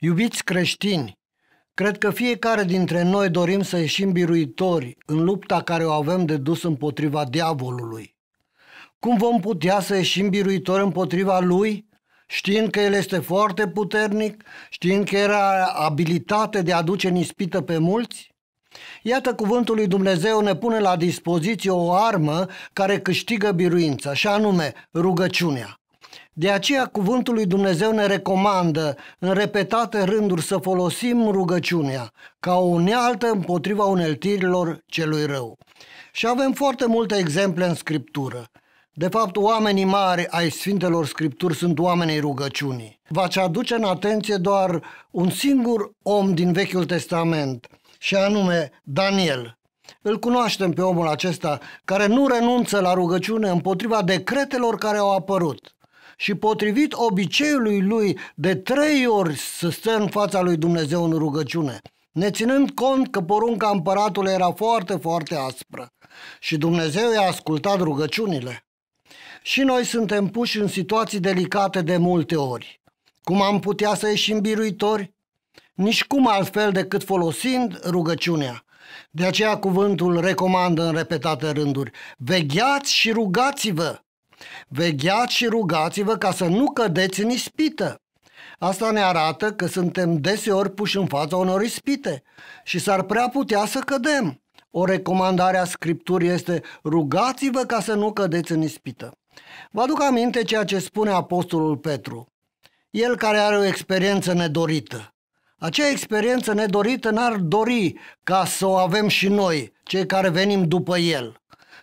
Iubiți creștini, cred că fiecare dintre noi dorim să ieșim biruitori în lupta care o avem de dus împotriva diavolului. Cum vom putea să ieșim biruitori împotriva lui? Știind că el este foarte puternic, știind că era abilitate de a duce în ispită pe mulți? Iată cuvântul lui Dumnezeu ne pune la dispoziție o armă care câștigă biruința, și anume rugăciunea. De aceea cuvântul lui Dumnezeu ne recomandă în repetate rânduri să folosim rugăciunea ca o unealtă împotriva uneltirilor celui rău. Și avem foarte multe exemple în Scriptură. De fapt, oamenii mari ai Sfintelor Scripturi sunt oamenii rugăciunii. V-ați aduce în atenție doar un singur om din Vechiul Testament, și anume Daniel. Îl cunoaștem pe omul acesta care nu renunță la rugăciune împotriva decretelor care au apărut și potrivit obiceiului lui de trei ori să stă în fața lui Dumnezeu în rugăciune, neținând cont că porunca împăratului era foarte, foarte aspră și Dumnezeu i-a ascultat rugăciunile. Și noi suntem puși în situații delicate de multe ori. Cum am putea să ieșim biruitori? Nici cum altfel decât folosind rugăciunea. De aceea cuvântul recomandă în repetate rânduri, vegheați și rugați-vă Vegheați și rugați-vă ca să nu cădeți în ispită. Asta ne arată că suntem deseori puși în fața unor ispite și s-ar prea putea să cădem. O recomandare a Scripturii este rugați-vă ca să nu cădeți în ispită. Vă aduc aminte ceea ce spune Apostolul Petru, el care are o experiență nedorită. Acea experiență nedorită n-ar dori ca să o avem și noi, cei care venim după el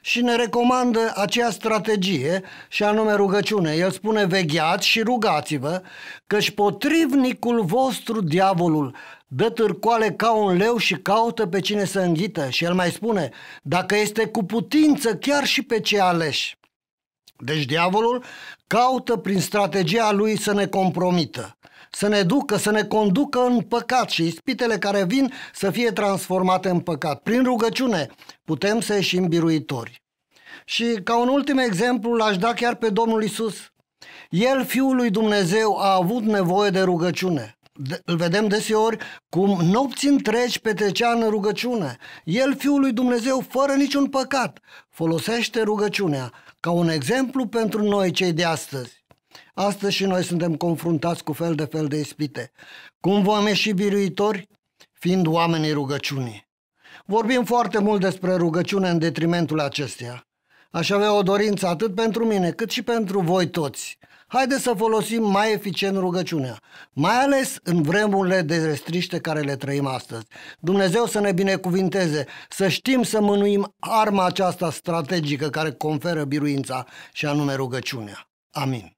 și ne recomandă acea strategie și anume rugăciune. El spune vegheați și rugați-vă căci potrivnicul vostru, diavolul, dă târcoale ca un leu și caută pe cine să înghită. Și el mai spune, dacă este cu putință chiar și pe ce aleși. Deci diavolul caută prin strategia lui să ne compromită, să ne ducă, să ne conducă în păcat și ispitele care vin să fie transformate în păcat. Prin rugăciune putem să ieșim biruitori. Și ca un ultim exemplu l-aș da chiar pe Domnul Isus. El, Fiul lui Dumnezeu, a avut nevoie de rugăciune. De, îl vedem deseori cum nopți întregi petrecea în rugăciune. El, Fiul lui Dumnezeu, fără niciun păcat, folosește rugăciunea ca un exemplu pentru noi cei de astăzi. Astăzi și noi suntem confruntați cu fel de fel de ispite. Cum vom ieși biruitori? Fiind oamenii rugăciunii. Vorbim foarte mult despre rugăciune în detrimentul acesteia. Aș avea o dorință atât pentru mine cât și pentru voi toți. Haideți să folosim mai eficient rugăciunea, mai ales în vremurile de restriște care le trăim astăzi. Dumnezeu să ne binecuvinteze, să știm să mânuim arma aceasta strategică care conferă biruința și anume rugăciunea. Amin.